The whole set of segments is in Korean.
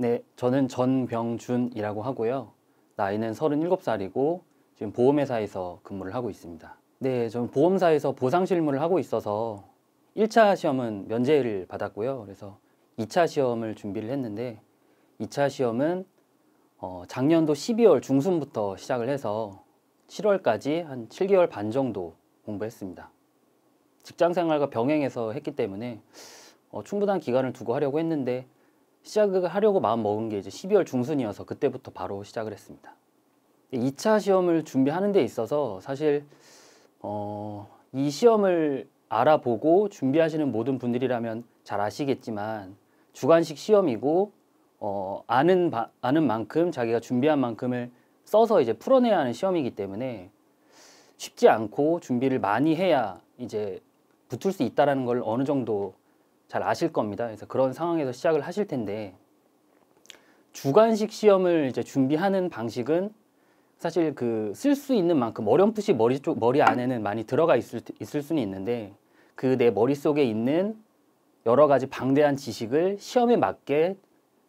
네, 저는 전병준이라고 하고요. 나이는 37살이고 지금 보험회사에서 근무를 하고 있습니다. 네, 저는 보험사에서 보상 실무를 하고 있어서 1차 시험은 면제를 받았고요. 그래서 2차 시험을 준비를 했는데 2차 시험은 어, 작년도 12월 중순부터 시작을 해서 7월까지 한 7개월 반 정도 공부했습니다. 직장 생활과 병행해서 했기 때문에 어, 충분한 기간을 두고 하려고 했는데 시작을 하려고 마음 먹은 게 이제 12월 중순이어서 그때부터 바로 시작을 했습니다. 2차 시험을 준비하는 데 있어서 사실 어, 이 시험을 알아보고 준비하시는 모든 분들이라면 잘 아시겠지만 주관식 시험이고 어, 아는 바, 아는 만큼 자기가 준비한 만큼을 써서 이제 풀어내야 하는 시험이기 때문에 쉽지 않고 준비를 많이 해야 이제 붙을 수 있다라는 걸 어느 정도 잘 아실 겁니다. 그래서 그런 상황에서 시작을 하실 텐데 주관식 시험을 이제 준비하는 방식은 사실 그 쓸 수 있는 만큼 어렴풋이 머리 쪽 머리 안에는 많이 들어가 있을 있을 수는 있는데 그 내 머릿속에 있는 여러 가지 방대한 지식을 시험에 맞게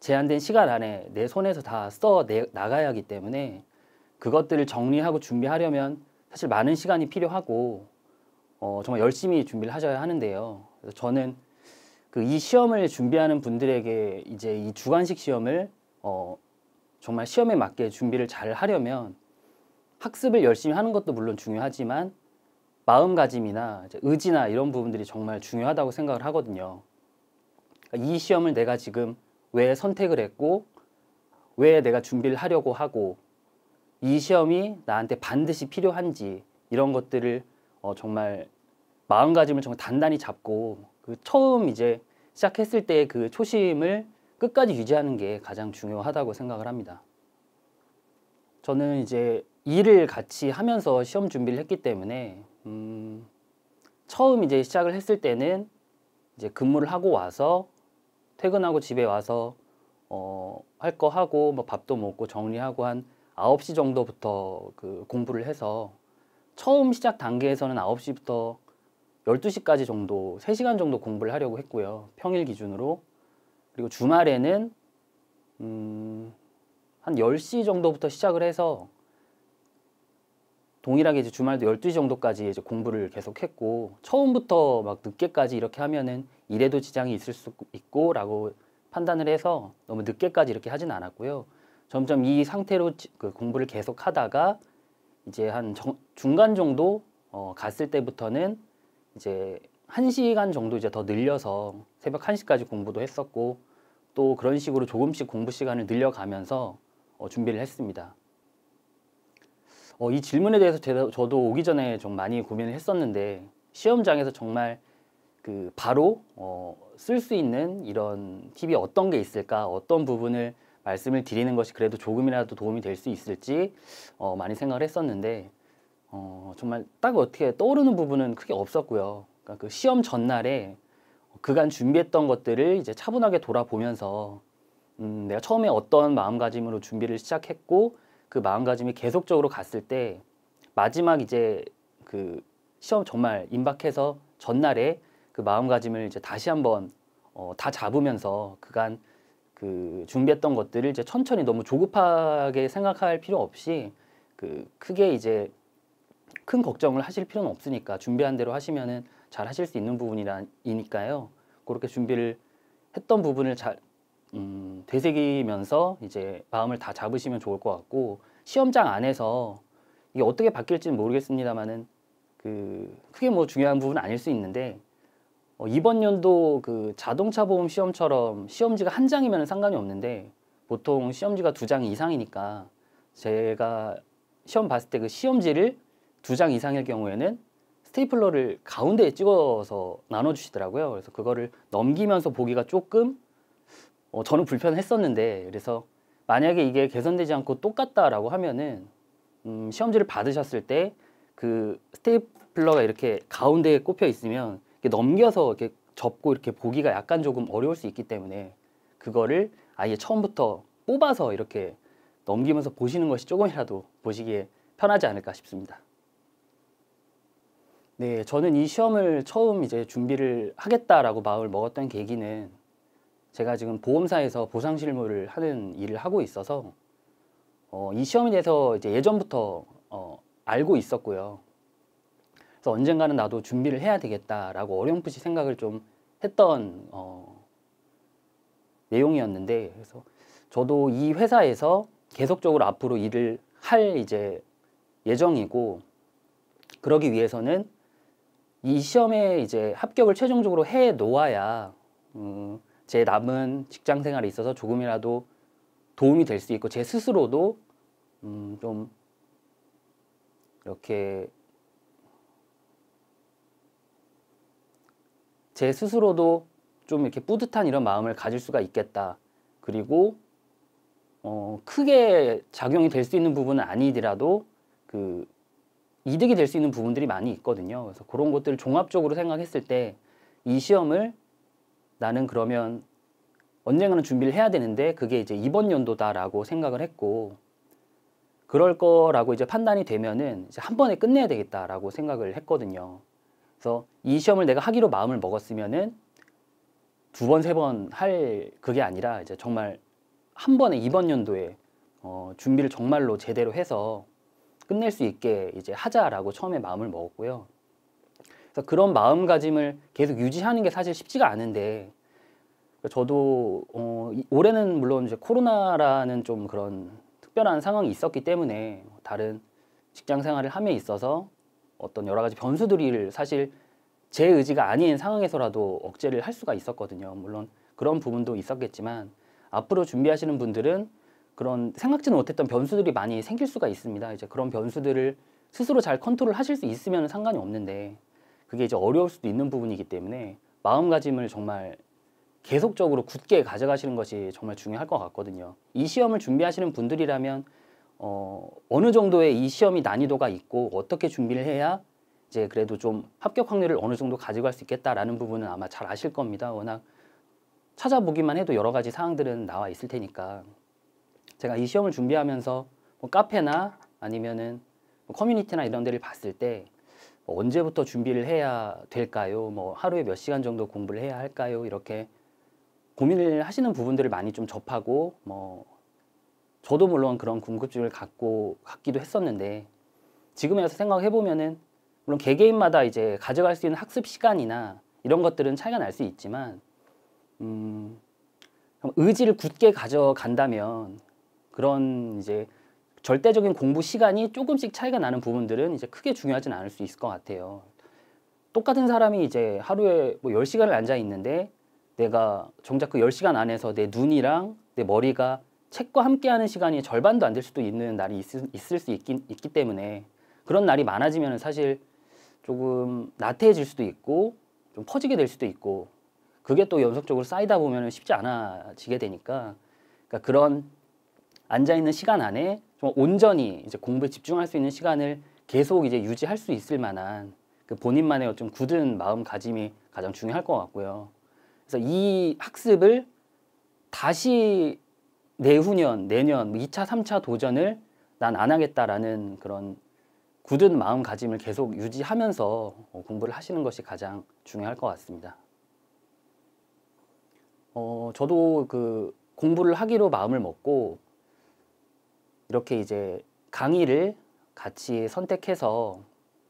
제한된 시간 안에 내 손에서 다 써 나가야 하기 때문에 그것들을 정리하고 준비하려면 사실 많은 시간이 필요하고 어, 정말 열심히 준비를 하셔야 하는데요. 그래서 저는 그이 시험을 준비하는 분들에게 이제 이 주관식 시험을 어 정말 시험에 맞게 준비를 잘 하려면 학습을 열심히 하는 것도 물론 중요하지만 마음가짐이나 의지나 이런 부분들이 정말 중요하다고 생각을 하거든요. 그러니까 이 시험을 내가 지금 왜 선택을 했고 왜 내가 준비를 하려고 하고 이 시험이 나한테 반드시 필요한지 이런 것들을 어 정말 마음가짐을 정말 단단히 잡고 그 처음 이제 시작했을 때 그 초심을 끝까지 유지하는 게 가장 중요하다고 생각을 합니다. 저는 이제 일을 같이 하면서 시험 준비를 했기 때문에 음, 처음 이제 시작을 했을 때는 이제 근무를 하고 와서 퇴근하고 집에 와서 어, 할 거 하고 뭐 밥도 먹고 정리하고 한 9시 정도부터 그 공부를 해서 처음 시작 단계에서는 9시부터 12시까지 정도, 3시간 정도 공부를 하려고 했고요. 평일 기준으로. 그리고 주말에는 음, 한 10시 정도부터 시작을 해서 동일하게 이제 주말도 12시 정도까지 이제 공부를 계속했고 처음부터 막 늦게까지 이렇게 하면은 일에도 지장이 있을 수 있고라고 판단을 해서 너무 늦게까지 이렇게 하진 않았고요. 점점 이 상태로 그 공부를 계속 하다가 이제 한 정, 중간 정도 어, 갔을 때부터는 이제 한시간 정도 이제 더 늘려서 새벽 한시까지 공부도 했었고 또 그런 식으로 조금씩 공부 시간을 늘려가면서 어, 준비를 했습니다. 어, 이 질문에 대해서 제 저도 오기 전에 좀 많이 고민을 했었는데 시험장에서 정말 그 바로 어, 쓸 수 있는 이런 팁이 어떤 게 있을까 어떤 부분을 말씀을 드리는 것이 그래도 조금이라도 도움이 될 수 있을지 어, 많이 생각을 했었는데 어, 정말 딱 어떻게 떠오르는 부분은 크게 없었고요. 그러니까 그 시험 전날에 그간 준비했던 것들을 이제 차분하게 돌아보면서 음, 내가 처음에 어떤 마음가짐으로 준비를 시작했고 그 마음가짐이 계속적으로 갔을 때 마지막 이제 그 시험 정말 임박해서 전날에 그 마음가짐을 이제 다시 한번 어, 다 잡으면서 그간 그 준비했던 것들을 이제 천천히 너무 조급하게 생각할 필요 없이 그 크게 이제 큰 걱정을 하실 필요는 없으니까 준비한 대로 하시면은 잘 하실 수 있는 부분이니까요. 그렇게 준비를 했던 부분을 잘 음, 되새기면서 이제 마음을 다 잡으시면 좋을 것 같고 시험장 안에서 이게 어떻게 바뀔지는 모르겠습니다만은 그 크게 뭐 중요한 부분은 아닐 수 있는데 어, 이번 연도 그 자동차 보험 시험처럼 시험지가 한 장이면 상관이 없는데 보통 시험지가 두 장 이상이니까 제가 시험 봤을 때 그 시험지를 두장 이상의 경우에는 스테이플러를 가운데에 찍어서 나눠주시더라고요. 그래서 그거를 넘기면서 보기가 조금 어, 저는 불편했었는데 그래서 만약에 이게 개선되지 않고 똑같다라고 하면은 음, 시험지를 받으셨을 때 그 스테이플러가 이렇게 가운데에 꼽혀 있으면 이렇게 넘겨서 이렇게 접고 이렇게 보기가 약간 조금 어려울 수 있기 때문에 그거를 아예 처음부터 뽑아서 이렇게 넘기면서 보시는 것이 조금이라도 보시기에 편하지 않을까 싶습니다. 네, 저는 이 시험을 처음 이제 준비를 하겠다라고 마음을 먹었던 계기는 제가 지금 보험사에서 보상 실무를 하는 일을 하고 있어서 어, 이 시험에 대해서 이제 예전부터 어, 알고 있었고요. 그래서 언젠가는 나도 준비를 해야 되겠다라고 어렴풋이 생각을 좀 했던 어, 내용이었는데 그래서 저도 이 회사에서 계속적으로 앞으로 일을 할 이제 예정이고 그러기 위해서는 이 시험에 이제 합격을 최종적으로 해 놓아야 음, 제 남은 직장 생활에 있어서 조금이라도 도움이 될 수 있고 제 스스로도 음, 좀 이렇게 제 스스로도 좀 이렇게 뿌듯한 이런 마음을 가질 수가 있겠다. 그리고 어, 크게 작용이 될 수 있는 부분은 아니더라도 그 이득이 될 수 있는 부분들이 많이 있거든요. 그래서 그런 것들을 종합적으로 생각했을 때 이 시험을 나는 그러면 언젠가는 준비를 해야 되는데 그게 이제 이번 연도다라고 생각을 했고 그럴 거라고 이제 판단이 되면은 이제 한 번에 끝내야 되겠다라고 생각을 했거든요. 그래서 이 시험을 내가 하기로 마음을 먹었으면은 두 번, 세 번 할 그게 아니라 이제 정말 한 번에 이번 연도에 어, 준비를 정말로 제대로 해서 끝낼 수 있게 이제 하자라고 처음에 마음을 먹었고요. 그래서 그런 마음가짐을 계속 유지하는 게 사실 쉽지가 않은데 저도 어, 올해는 물론 이제 코로나라는 좀 그런 특별한 상황이 있었기 때문에 다른 직장 생활을 함에 있어서 어떤 여러 가지 변수들을 사실 제 의지가 아닌 상황에서라도 억제를 할 수가 있었거든요. 물론 그런 부분도 있었겠지만 앞으로 준비하시는 분들은 그런 생각지는 못했던 변수들이 많이 생길 수가 있습니다. 이제 그런 변수들을 스스로 잘 컨트롤 하실 수 있으면 상관이 없는데 그게 이제 어려울 수도 있는 부분이기 때문에 마음가짐을 정말 계속적으로 굳게 가져가시는 것이 정말 중요할 것 같거든요. 이 시험을 준비하시는 분들이라면 어, 어느 정도의 이 시험이 난이도가 있고 어떻게 준비를 해야 이제 그래도 좀 합격 확률을 어느 정도 가져갈 수 있겠다라는 부분은 아마 잘 아실 겁니다. 워낙 찾아보기만 해도 여러 가지 사항들은 나와 있을 테니까 제가 이 시험을 준비하면서 뭐 카페나 아니면은 뭐 커뮤니티나 이런 데를 봤을 때 뭐 언제부터 준비를 해야 될까요? 뭐 하루에 몇 시간 정도 공부를 해야 할까요? 이렇게 고민을 하시는 부분들을 많이 좀 접하고 뭐 저도 물론 그런 궁금증을 갖고 갖기도 했었는데 지금에 와서 생각해 보면은 물론 개개인마다 이제 가져갈 수 있는 학습 시간이나 이런 것들은 차이가 날 수 있지만 음 의지를 굳게 가져간다면 그런 이제 절대적인 공부 시간이 조금씩 차이가 나는 부분들은 이제 크게 중요하진 않을 수 있을 것 같아요. 똑같은 사람이 이제 하루에 뭐 10시간을 앉아 있는데 내가 정작 그 10시간 안에서 내 눈이랑 내 머리가 책과 함께하는 시간이 절반도 안 될 수도 있는 날이 있, 을수 있기, 있기 때문에 그런 날이 많아지면 사실 조금 나태해질 수도 있고 좀 퍼지게 될 수도 있고 그게 또 연속적으로 쌓이다 보면 쉽지 않아지게 되니까 그러니까 그런 앉아 있는 시간 안에 좀 온전히 이제 공부에 집중할 수 있는 시간을 계속 이제 유지할 수 있을 만한 그 본인만의 좀 굳은 마음가짐이 가장 중요할 것 같고요. 그래서 이 학습을 다시 내후년, 내년 2차, 뭐 3차 도전을 난 안 하겠다라는 그런 굳은 마음가짐을 계속 유지하면서 공부를 하시는 것이 가장 중요할 것 같습니다. 어, 저도 그 공부를 하기로 마음을 먹고 이렇게 이제 강의를 같이 선택해서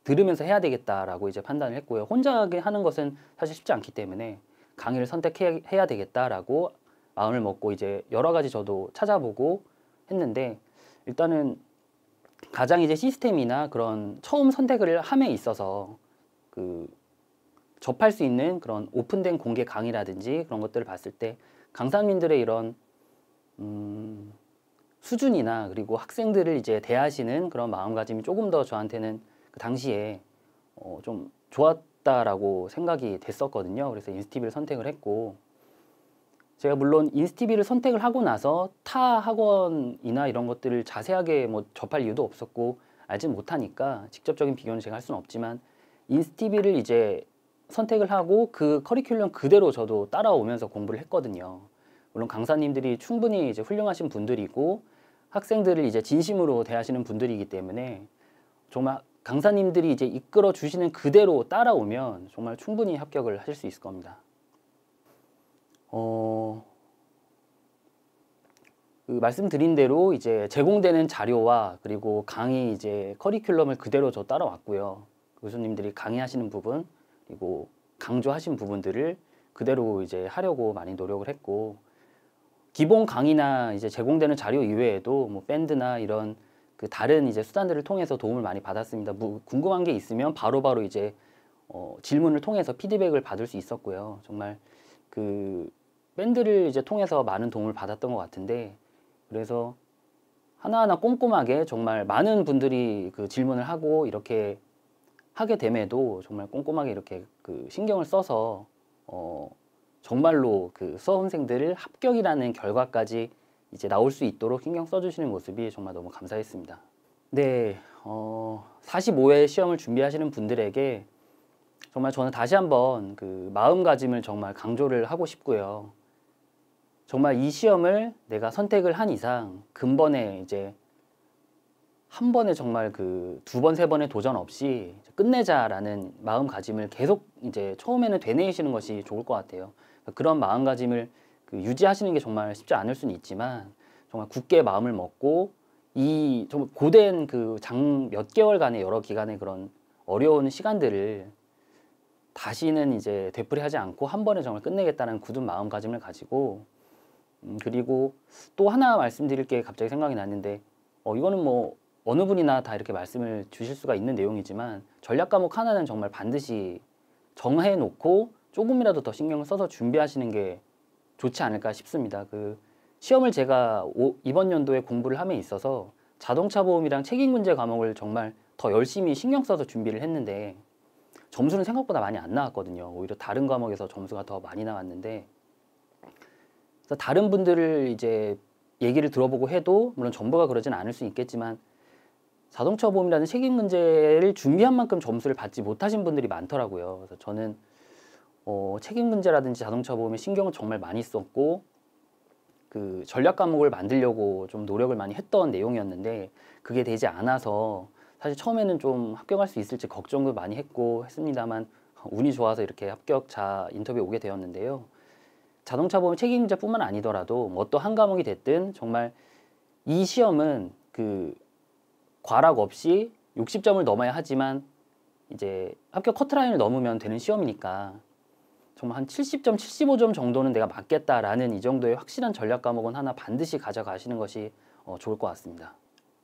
들으면서 해야 되겠다라고 이제 판단을 했고요. 혼자 하는 것은 사실 쉽지 않기 때문에 강의를 선택해야 되겠다라고 마음을 먹고 이제 여러 가지 저도 찾아보고 했는데 일단은 가장 이제 시스템이나 그런 처음 선택을 함에 있어서 그 접할 수 있는 그런 오픈된 공개 강의라든지 그런 것들을 봤을 때 강사님들의 이런 음 수준이나 그리고 학생들을 이제 대하시는 그런 마음가짐이 조금 더 저한테는 그 당시에 어, 좀 좋았다라고 생각이 됐었거든요. 그래서 인스티비를 선택을 했고 제가 물론 인스티비를 선택을 하고 나서 타 학원이나 이런 것들을 자세하게 뭐 접할 이유도 없었고 알지 못하니까 직접적인 비교는 제가 할 수는 없지만 인스티비를 이제 선택을 하고 그 커리큘럼 그대로 저도 따라오면서 공부를 했거든요. 물론 강사님들이 충분히 이제 훌륭하신 분들이고 학생들을 이제 진심으로 대하시는 분들이기 때문에 정말 강사님들이 이제 이끌어 주시는 그대로 따라오면 정말 충분히 합격을 하실 수 있을 겁니다. 어, 그 말씀드린 대로 이제 제공되는 자료와 그리고 강의 이제 커리큘럼을 그대로 저 따라왔고요. 교수님들이 강의하시는 부분 그리고 강조하신 부분들을 그대로 이제 하려고 많이 노력을 했고 기본 강의나 이제 제공되는 자료 이외에도 뭐 밴드나 이런 그 다른 이제 수단들을 통해서 도움을 많이 받았습니다. 뭐 궁금한 게 있으면 바로바로 바로 이제 어, 질문을 통해서 피드백을 받을 수 있었고요. 정말 그 밴드를 이제 통해서 많은 도움을 받았던 것 같은데 그래서 하나하나 꼼꼼하게 정말 많은 분들이 그 질문을 하고 이렇게 하게 됨에도 정말 꼼꼼하게 이렇게 그 신경을 써서 어 정말로 그 수험생들을 합격이라는 결과까지 이제 나올 수 있도록 신경 써주시는 모습이 정말 너무 감사했습니다. 네, 어, 45회 시험을 준비하시는 분들에게 정말 저는 다시 한번 그 마음가짐을 정말 강조를 하고 싶고요. 정말 이 시험을 내가 선택을 한 이상 근본에 이제 한 번에 정말 그 두 번, 세 번의 도전 없이 끝내자라는 마음가짐을 계속 이제 처음에는 되뇌이시는 것이 좋을 것 같아요. 그런 마음가짐을 그 유지하시는 게 정말 쉽지 않을 수는 있지만 정말 굳게 마음을 먹고 이 정말 고된 그 장 몇 개월간의 여러 기간의 그런 어려운 시간들을 다시는 이제 되풀이하지 않고 한 번에 정말 끝내겠다는 굳은 마음가짐을 가지고 음, 그리고 또 하나 말씀드릴 게 갑자기 생각이 났는데 어, 이거는 뭐 어느 분이나 다 이렇게 말씀을 주실 수가 있는 내용이지만 전략 과목 하나는 정말 반드시 정해놓고 조금이라도 더 신경을 써서 준비하시는 게 좋지 않을까 싶습니다. 그 시험을 제가 오, 이번 연도에 공부를 함에 있어서 자동차 보험이랑 책임문제 과목을 정말 더 열심히 신경 써서 준비를 했는데 점수는 생각보다 많이 안 나왔거든요. 오히려 다른 과목에서 점수가 더 많이 나왔는데 그래서 다른 분들을 이제 얘기를 들어보고 해도 물론 전부가 그러진 않을 수 있겠지만 자동차 보험이라는 책임 문제를 준비한 만큼 점수를 받지 못하신 분들이 많더라고요. 그래서 저는 어, 책임 문제라든지 자동차 보험에 신경을 정말 많이 썼고 그 전략 과목을 만들려고 좀 노력을 많이 했던 내용이었는데 그게 되지 않아서 사실 처음에는 좀 합격할 수 있을지 걱정도 많이 했고 했습니다만 운이 좋아서 이렇게 합격자 인터뷰에 오게 되었는데요. 자동차 보험 책임자뿐만 아니더라도 어떠한 뭐 과목이 됐든 정말 이 시험은 그 과락 없이 60점을 넘어야 하지만 이제 합격 커트라인을 넘으면 되는 시험이니까 정말 한 70점, 75점 정도는 내가 맞겠다라는 이 정도의 확실한 전략 과목은 하나 반드시 가져가시는 것이 어, 좋을 것 같습니다.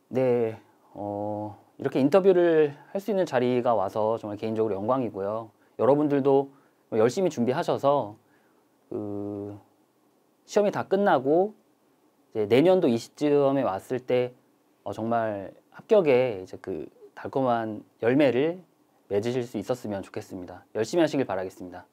네, 어, 이렇게 인터뷰를 할 수 있는 자리가 와서 정말 개인적으로 영광이고요. 여러분들도 열심히 준비하셔서 그 시험이 다 끝나고 내년도 이 시점에 왔을 때 어, 정말 합격에 이제 그 달콤한 열매를 맺으실 수 있었으면 좋겠습니다. 열심히 하시길 바라겠습니다.